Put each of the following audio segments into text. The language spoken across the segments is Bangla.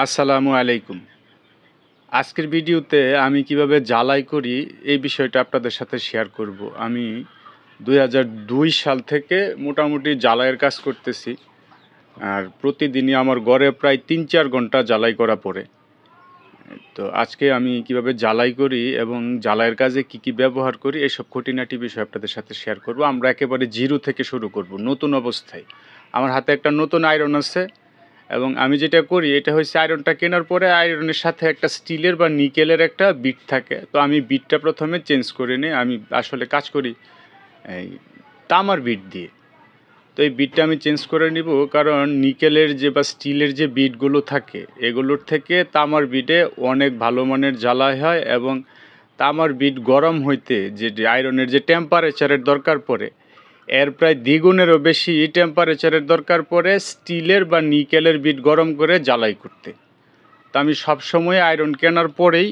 আসসালামু আলাইকুম আজকের ভিডিওতে আমি কিভাবে জ্বালাই করি এই বিষয়টা আপনাদের সাথে শেয়ার করব আমি দুই সাল থেকে মোটামুটি জ্বালাইয়ের কাজ করতেছি আর প্রতিদিনই আমার গড়ে প্রায় তিন চার ঘন্টা জ্বালাই করা পড়ে তো আজকে আমি কিভাবে জ্বালাই করি এবং জ্বালাইয়ের কাজে কি কি ব্যবহার করি এসব খুঁটিনাটি বিষয় আপনাদের সাথে শেয়ার করব আমরা একেবারে জিরো থেকে শুরু করব নতুন অবস্থায় আমার হাতে একটা নতুন আয়রন আছে এবং আমি যেটা করি এটা হচ্ছে আয়রনটা কেনার পরে আয়রনের সাথে একটা স্টিলের বা নিকেলের একটা বিট থাকে তো আমি বিটটা প্রথমে চেঞ্জ করে নিই আমি আসলে কাজ করি এই তামার বিট দিয়ে তো এই বিটটা আমি চেঞ্জ করে নিব কারণ নিকেলের যে বা স্টিলের যে বিটগুলো থাকে এগুলোর থেকে তামার বিটে অনেক ভালো মানের জ্বালায় হয় এবং তামার বিট গরম হইতে যে আয়রনের যে টেম্পারেচারের দরকার পড়ে এর প্রায় দ্বিগুণেরও বেশি টেম্পারেচারের দরকার পড়ে স্টিলের বা নিকেলের বিট গরম করে জ্বালাই করতে তো আমি সবসময় আয়রন কেনার পরেই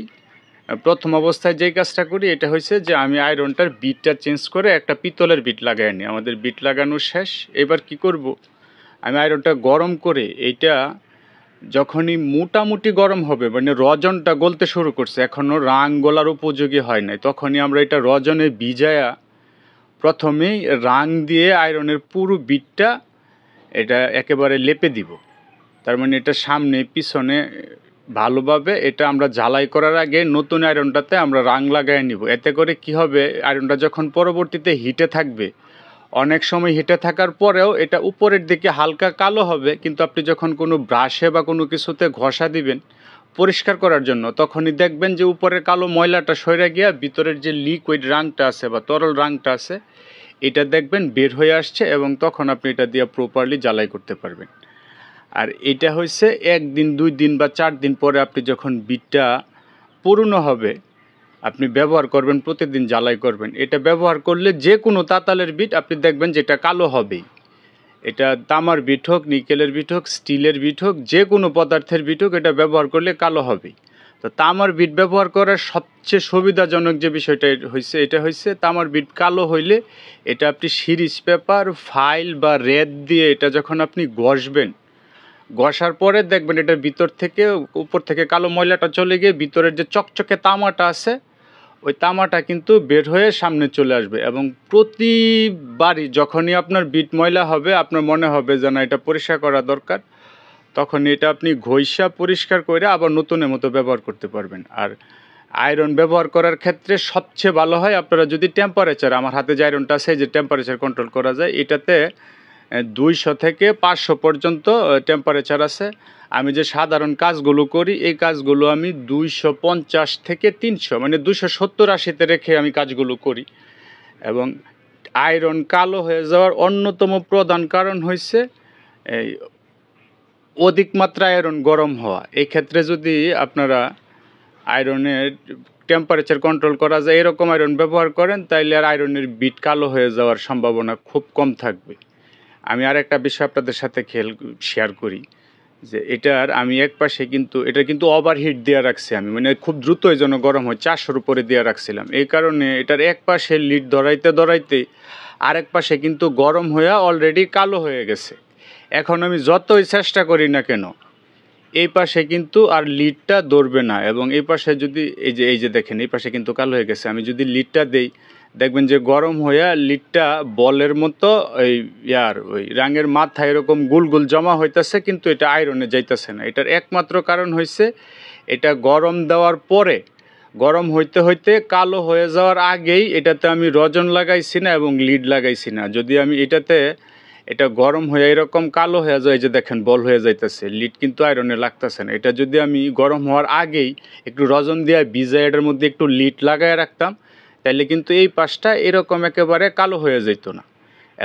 প্রথম অবস্থায় যেই কাজটা করি এটা হয়েছে যে আমি আয়রনটার বিটটা চেঞ্জ করে একটা পিতলের বিট লাগাই নি আমাদের বিট লাগানো শেষ এবার কি করব। আমি আয়রনটা গরম করে এইটা যখনই মোটামুটি গরম হবে মানে রজনটা গলতে শুরু করছে এখনও রাং গলার উপযোগী হয় নাই তখনই আমরা এটা রজনে ভিজায়া প্রথমেই রাং দিয়ে আয়রনের পুরো বিটটা এটা একেবারে লেপে দিব তার মানে এটা সামনে পিছনে ভালোভাবে এটা আমরা জ্বালাই করার আগে নতুন আয়রনটাতে আমরা রাং লাগাই নিব এতে করে কি হবে আয়রনটা যখন পরবর্তীতে হিটে থাকবে অনেক সময় হিটে থাকার পরেও এটা উপরের দিকে হালকা কালো হবে কিন্তু আপনি যখন কোনো ব্রাশে বা কোনো কিছুতে ঘষা দিবেন পরিষ্কার করার জন্য তখনই দেখবেন যে উপরের কালো ময়লাটা সরে গিয়া ভিতরের যে লিকুইড রাংটা আছে বা তরল রাংটা আছে এটা দেখবেন বের হয়ে আসছে এবং তখন আপনি এটা দিয়ে প্রপারলি জ্বালাই করতে পারবেন আর এটা হয়েছে একদিন দুই দিন বা চার দিন পরে আপনি যখন বিটটা পুরনো হবে আপনি ব্যবহার করবেন প্রতিদিন জ্বালাই করবেন এটা ব্যবহার করলে যে কোনো তাতালের বিট আপনি দেখবেন যেটা কালো হবেই এটা তামার বিট হোক নিকেলের বিট হোক স্টিলের বিট হোক যে কোনো পদার্থের বিট হোক এটা ব্যবহার করলে কালো হবে তো তামার বিট ব্যবহার করার সবচেয়ে সুবিধাজনক যে বিষয়টা হয়েছে এটা হয়েছে তামার বিট কালো হইলে এটা আপনি সিরিজ পেপার ফাইল বা রেড দিয়ে এটা যখন আপনি ঘষবেন ঘষার পরে দেখবেন এটা ভিতর থেকে উপর থেকে কালো ময়লাটা চলে গিয়ে ভিতরের যে চকচকে তামাটা আছে ওই তামাটা কিন্তু বের হয়ে সামনে চলে আসবে এবং প্রতিবারই যখনই আপনার বিট ময়লা হবে আপনার মনে হবে যে না এটা পরিষ্কার করা দরকার তখন এটা আপনি ঘইষা পরিষ্কার করে আবার নতুনের মতো ব্যবহার করতে পারবেন আর আয়রন ব্যবহার করার ক্ষেত্রে সবচেয়ে ভালো হয় আপনারা যদি টেম্পারেচার আমার হাতে যে আয়রনটা আছে যে টেম্পারেচার কন্ট্রোল করা যায় এটাতে দুইশো থেকে পাঁচশো পর্যন্ত টেম্পারেচার আছে আমি যে সাধারণ কাজগুলো করি এই কাজগুলো আমি দুইশো পঞ্চাশ থেকে তিনশো মানে দুশো সত্তর আশিতে রেখে আমি কাজগুলো করি এবং আয়রন কালো হয়ে যাওয়ার অন্যতম প্রধান কারণ হয়েছে এই অধিক মাত্রা আয়রন গরম হওয়া এই ক্ষেত্রে যদি আপনারা আয়রনের টেম্পারেচার কন্ট্রোল করা যায় এরকম আয়রন ব্যবহার করেন তাইলে আর আয়রনের বিট কালো হয়ে যাওয়ার সম্ভাবনা খুব কম থাকবে আমি আর একটা বিষয় আপনাদের সাথে খেল শেয়ার করি যে এটার আমি এক পাশে কিন্তু এটা কিন্তু ওভার হিট দেওয়া রাখছি আমি মানে খুব দ্রুত এই জন্য গরম হয় চারশোর উপরে দেওয়া রাখছিলাম এই কারণে এটার এক পাশে লিড ধরাইতে ধরাইতে আরেক পাশে কিন্তু গরম হয়ে অলরেডি কালো হয়ে গেছে এখন আমি যতই চেষ্টা করি না কেন এই পাশে কিন্তু আর লিডটা ধরবে না এবং এই পাশে যদি এই যে এই যে দেখেন এই পাশে কিন্তু কালো হয়ে গেছে আমি যদি লিডটা দেই দেখবেন যে গরম হইয়া লিডটা বলের মতো ওই ইয়ার ওই রাঙের মাথা এরকম গুল গুল জমা হইতেছে কিন্তু এটা আয়রনে যাইতেছে না এটার একমাত্র কারণ হইছে এটা গরম দেওয়ার পরে গরম হইতে হইতে কালো হয়ে যাওয়ার আগেই এটাতে আমি রজন লাগাইছি না এবং লিড লাগাইছি না যদি আমি এটাতে এটা গরম হয়ে এরকম কালো হয়ে যায় যে দেখেন বল হয়ে যাইতেছে লিড কিন্তু আয়রনে লাগতেছে না এটা যদি আমি গরম হওয়ার আগেই একটু রজন দিয়ে ভিজা এটার মধ্যে একটু লিড লাগায় রাখতাম তাহলে কিন্তু এই পাশটা এরকম একেবারে কালো হয়ে যেত না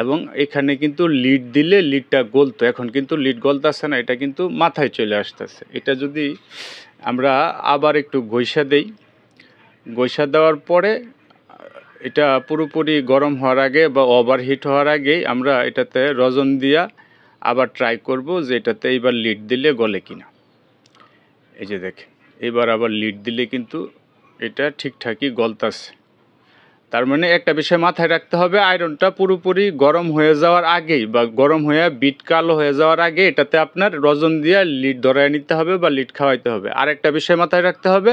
এবং এখানে কিন্তু লিড দিলে লিডটা গলতো এখন কিন্তু লিড গলতেছে না এটা কিন্তু মাথায় চলে আসতেছে এটা যদি আমরা আবার একটু গৈসা দেই গৈসা দেওয়ার পরে এটা পুরোপুরি গরম হওয়ার আগে বা ওভারহিট হওয়ার আগেই আমরা এটাতে রজন দিয়া আবার ট্রাই করব যে এটাতে এইবার লিড দিলে গলে কিনা এই যে দেখে এবার আবার লিড দিলে কিন্তু এটা ঠিকঠাকই গলতাছে তার মানে একটা বিষয় মাথায় রাখতে হবে আয়রনটা পুরোপুরি গরম হয়ে যাওয়ার আগেই বা গরম হয়ে বিট কালো হয়ে যাওয়ার আগে এটাতে আপনার রজন দিয়ে লিড ধরায় নিতে হবে বা লিড খাওয়াইতে হবে আর একটা বিষয় মাথায় রাখতে হবে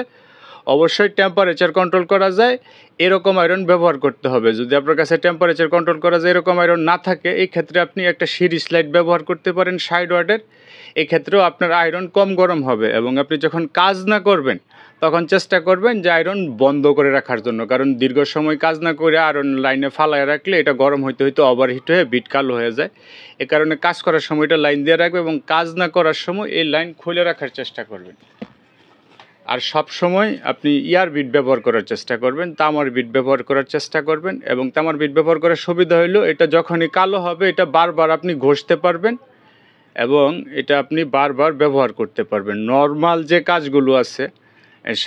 অবশ্যই টেম্পারেচার কন্ট্রোল করা যায় এরকম আয়রন ব্যবহার করতে হবে যদি আপনার কাছে টেম্পারেচার কন্ট্রোল করা যায় এরকম আয়রন না থাকে এই ক্ষেত্রে আপনি একটা সিরিজ লাইট ব্যবহার করতে পারেন সাইড ওয়ার্ডের এক্ষেত্রেও আপনার আয়রন কম গরম হবে এবং আপনি যখন কাজ না করবেন তখন চেষ্টা করবেন যে আয়রন বন্ধ করে রাখার জন্য কারণ দীর্ঘ সময় কাজ না করে আয়রন লাইনে ফালায় রাখলে এটা গরম হইতে হইতে ওভারহিট হয়ে বিট কালো হয়ে যায় এ কারণে কাজ করার সময় এটা লাইন দিয়ে রাখবে এবং কাজ না করার সময় এই লাইন খুলে রাখার চেষ্টা করবেন আর সব সময় আপনি ইয়ার বিট ব্যবহার করার চেষ্টা করবেন তামার বিট ব্যবহার করার চেষ্টা করবেন এবং তামার বিট ব্যবহার করার সুবিধা হইলো এটা যখনই কালো হবে এটা বারবার আপনি ঘষতে পারবেন এবং এটা আপনি বারবার ব্যবহার করতে পারবেন নর্মাল যে কাজগুলো আছে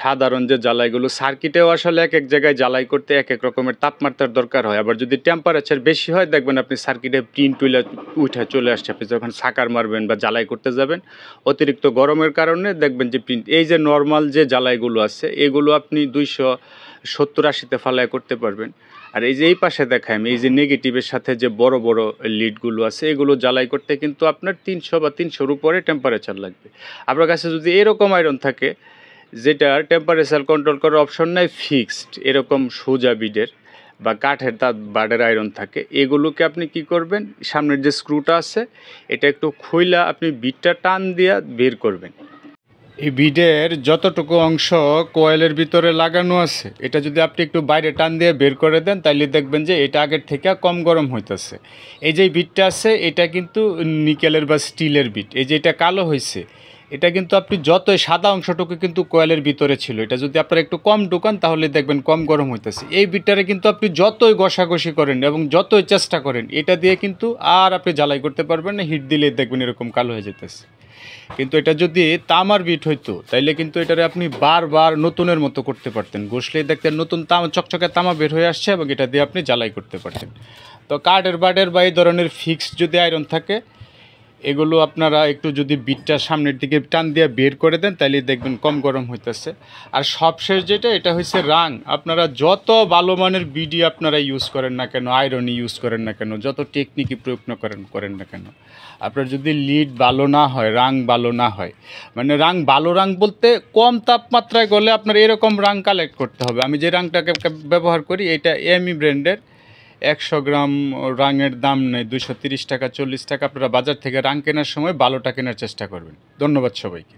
সাধারণ যে জ্বালাইগুলো সার্কিটেও আসলে এক এক জায়গায় জ্বালাই করতে এক এক রকমের তাপমাত্রার দরকার হয় আবার যদি টেম্পারেচার বেশি হয় দেখবেন আপনি সার্কিটে প্রিন্ট টুইলে উঠে চলে আসছে আপনি যখন সাকার মারবেন বা জ্বালাই করতে যাবেন অতিরিক্ত গরমের কারণে দেখবেন যে প্রিন্ট এই যে নর্মাল যে জ্বালাইগুলো আছে এগুলো আপনি দুইশো সত্তর আশিতে ফালাই করতে পারবেন আর এই যে এই পাশে দেখায় আমি এই যে নেগেটিভের সাথে যে বড় বড় লিডগুলো আছে এগুলো জ্বালাই করতে কিন্তু আপনার তিনশো বা তিনশোর উপরে টেম্পারেচার লাগবে আপনার কাছে যদি এরকম আয়রন থাকে যেটার টেম্পারেচার কন্ট্রোল করার অপশন নাই ফিক্সড এরকম সোজা বিডের বা কাঠের তাঁত বাডের আয়রন থাকে এগুলোকে আপনি কি করবেন সামনের যে স্ক্রুটা আছে এটা একটু খইলা আপনি বিটটা টান দিয়া বের করবেন এই বিডের যতটুকু অংশ কোয়েলের ভিতরে লাগানো আছে এটা যদি আপনি একটু বাইরে টান দিয়ে বের করে দেন তাহলে দেখবেন যে এটা আগের থেকে কম গরম হইতেছে এই যে বিটটা আছে এটা কিন্তু নিকেলের বা স্টিলের বিট এই যে এটা কালো হয়েছে এটা কিন্তু আপনি যত সাদা অংশটুকু কিন্তু কয়েলের ভিতরে ছিল এটা যদি আপনার একটু কম ঢুকান তাহলে দেখবেন কম গরম হইতেছে এই বিটারে কিন্তু আপনি যতই ঘষাঘষি করেন এবং যতই চেষ্টা করেন এটা দিয়ে কিন্তু আর আপনি জ্বালাই করতে পারবেন না হিট দিলে দেখবেন এরকম কালো হয়ে যেতেছে কিন্তু এটা যদি তামার বিট হইতো তাইলে কিন্তু এটারে আপনি বারবার নতুনের মতো করতে পারতেন ঘষলে দেখতেন নতুন তামা চকচকে তামা বের হয়ে আসছে এবং এটা দিয়ে আপনি জ্বালাই করতে পারতেন তো কাঠের বাডের বা এই ধরনের ফিক্সড যদি আয়রন থাকে এগুলো আপনারা একটু যদি বিটটা সামনের দিকে টান দিয়ে বের করে দেন তাহলে দেখবেন কম গরম হইতেছে আর সবশেষ যেটা এটা হচ্ছে রাং আপনারা যত ভালো মানের বিডি আপনারা ইউজ করেন না কেন আয়রনই ইউজ করেন না কেন যত টেকনিকই প্রয়োগ না করেন করেন না কেন আপনার যদি লিড ভালো না হয় রাং ভালো না হয় মানে রাং ভালো রাং বলতে কম তাপমাত্রায় গলে আপনার এরকম রাং কালেক্ট করতে হবে আমি যে রাংটাকে ব্যবহার করি এটা এমই ব্র্যান্ডের একশো গ্রাম রাঙের দাম নেই দুশো টাকা চল্লিশ টাকা আপনারা বাজার থেকে রাং কেনার সময় বালোটা কেনার চেষ্টা করবেন ধন্যবাদ সবাইকে